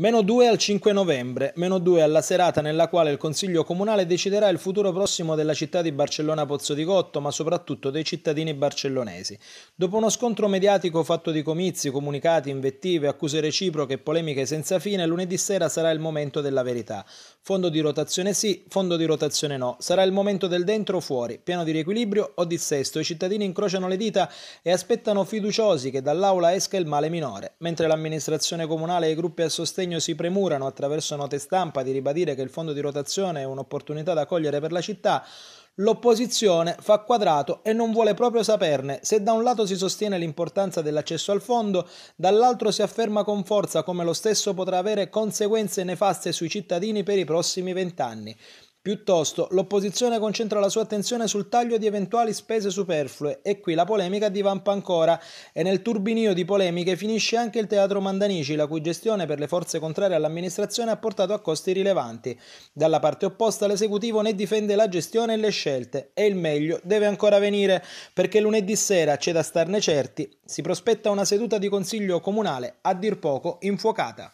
Meno 2 al 5 novembre, meno 2 alla serata nella quale il Consiglio Comunale deciderà il futuro prossimo della città di Barcellona Pozzo di Cotto, ma soprattutto dei cittadini barcellonesi. Dopo uno scontro mediatico fatto di comizi, comunicati, invettive, accuse reciproche e polemiche senza fine, lunedì sera sarà il momento della verità. Fondo di rotazione sì, fondo di rotazione no. Sarà il momento del dentro o fuori, piano di riequilibrio o dissesto. I cittadini incrociano le dita e aspettano fiduciosi che dall'aula esca il male minore, mentre l'amministrazione comunale e i gruppi a sostegno Sardegno si premurano attraverso note stampa di ribadire che il fondo di rotazione è un'opportunità da cogliere per la città, L'opposizione fa quadrato e non vuole proprio saperne. Se da un lato si sostiene l'importanza dell'accesso al fondo, dall'altro si afferma con forza come lo stesso potrà avere conseguenze nefaste sui cittadini per i prossimi vent'anni. Piuttosto, l'opposizione concentra la sua attenzione sul taglio di eventuali spese superflue e qui la polemica divampa ancora e nel turbinio di polemiche finisce anche il teatro Mandanici, la cui gestione per le forze contrarie all'amministrazione ha portato a costi rilevanti. Dalla parte opposta l'esecutivo ne difende la gestione e le scelte e il meglio deve ancora venire perché lunedì sera, c'è da starne certi, si prospetta una seduta di consiglio comunale a dir poco infuocata.